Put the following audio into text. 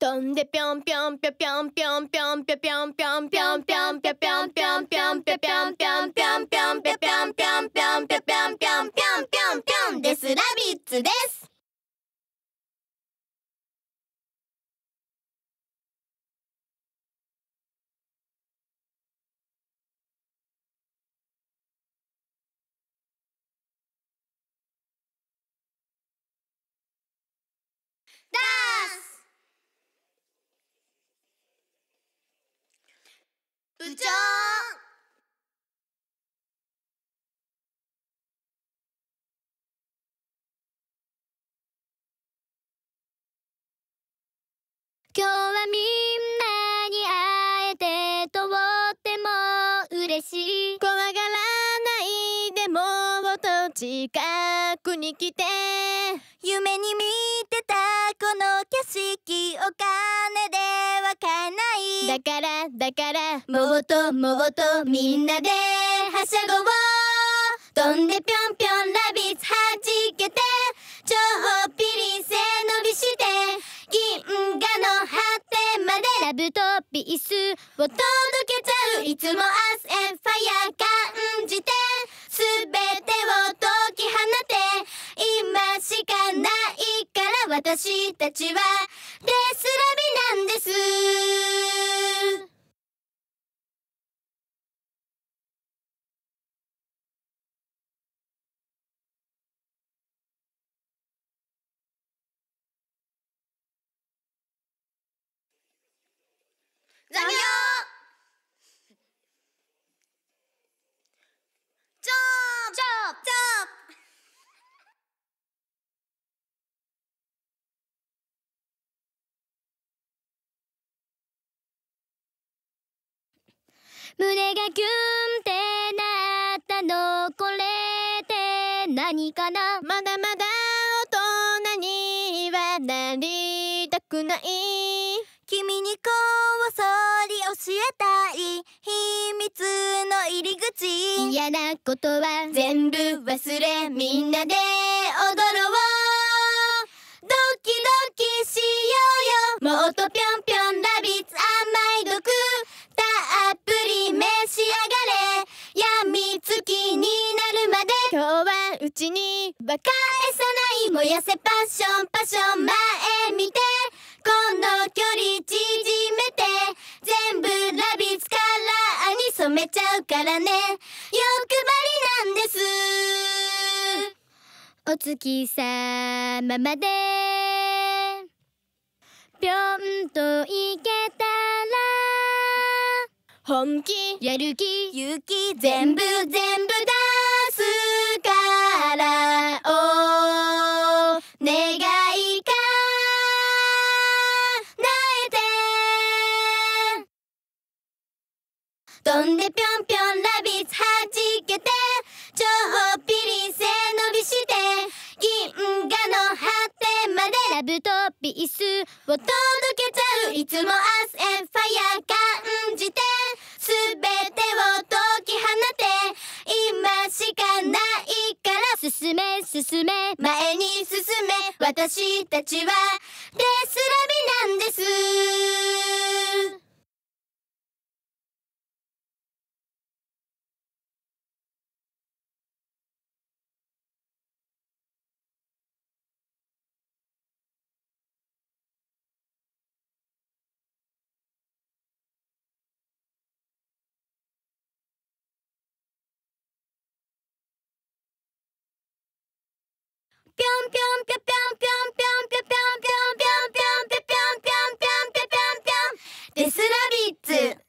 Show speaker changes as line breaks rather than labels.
飛んでぴょんぴょんぴょぴょんぴょんぴょんぴょぴょんぴょんぴょんぴょんぴょぴょんぴょんぴょんぴょぴょんぴょんぴょんぴょんぴょぴょんぴょんぴょんぴょんぴょんぴょんぴょんぴょんぴょんですラょッツですちゃ今日はみんなに会えてとっても嬉しい怖がらないでもっと近くに来て夢に見てたこの景色を変だからだからもっともっとみんなではしゃごう飛んでぴょんぴょんラビッツはじけて超っぴり背伸びして銀河の果てまでラブとピースを届けちゃういつもアスエンファイア感じてすべてを解き放て今しかないから私たちはデスラビなんです胸がキュンってなったのこれって何かなまだまだ大人にはなりたくない君にこうそり教えたい秘密の入り口嫌なことは全部忘れみんなで踊ろうドキドキしようよもっとぴょんぴょん今日はうちにバカえさない燃やせパッションパッション前見てこの距離縮めて全部ラビッツカラーに染めちゃうからね欲張りなんですお月さままでぴょんといけたら本気やる気勇気全部全部だ飛んでぴょんぴょんラビッツ弾けて超ほっぴり背伸びして銀河の果てまでラブとピースを届けちゃういつもアスエンファイア感じて全てを解き放て今しかないから進め進め前に進め私たちはですデスラビッツ